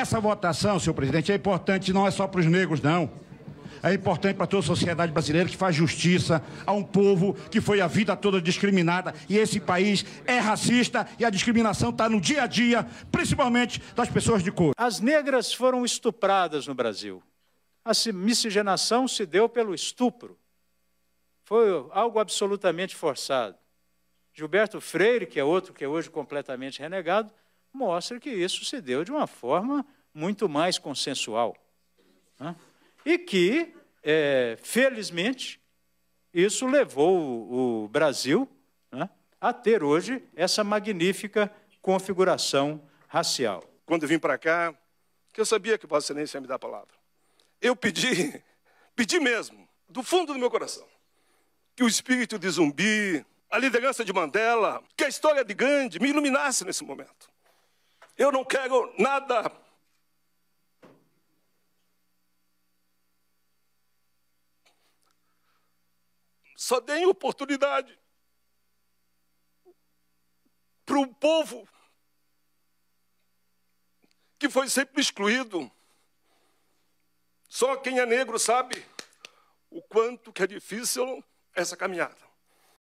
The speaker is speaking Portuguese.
Essa votação, senhor presidente, é importante não é só para os negros, não. É importante para toda a sociedade brasileira que faz justiça a um povo que foi a vida toda discriminada. E esse país é racista e a discriminação está no dia a dia, principalmente das pessoas de cor. As negras foram estupradas no Brasil. A miscigenação se deu pelo estupro. Foi algo absolutamente forçado. Gilberto Freire, que é outro que é hoje completamente renegado, mostra que isso se deu de uma forma muito mais consensual. Né? E que, é, felizmente, isso levou o Brasil né, a ter hoje essa magnífica configuração racial. Quando vim para cá, que eu sabia que Vossa Excelência ia me dar a palavra. Eu pedi, pedi mesmo, do fundo do meu coração, que o espírito de zumbi, a liderança de Mandela, que a história de Gandhi me iluminasse nesse momento. Eu não quero nada. Só deem oportunidade para o povo que foi sempre excluído. Só quem é negro sabe o quanto que é difícil essa caminhada.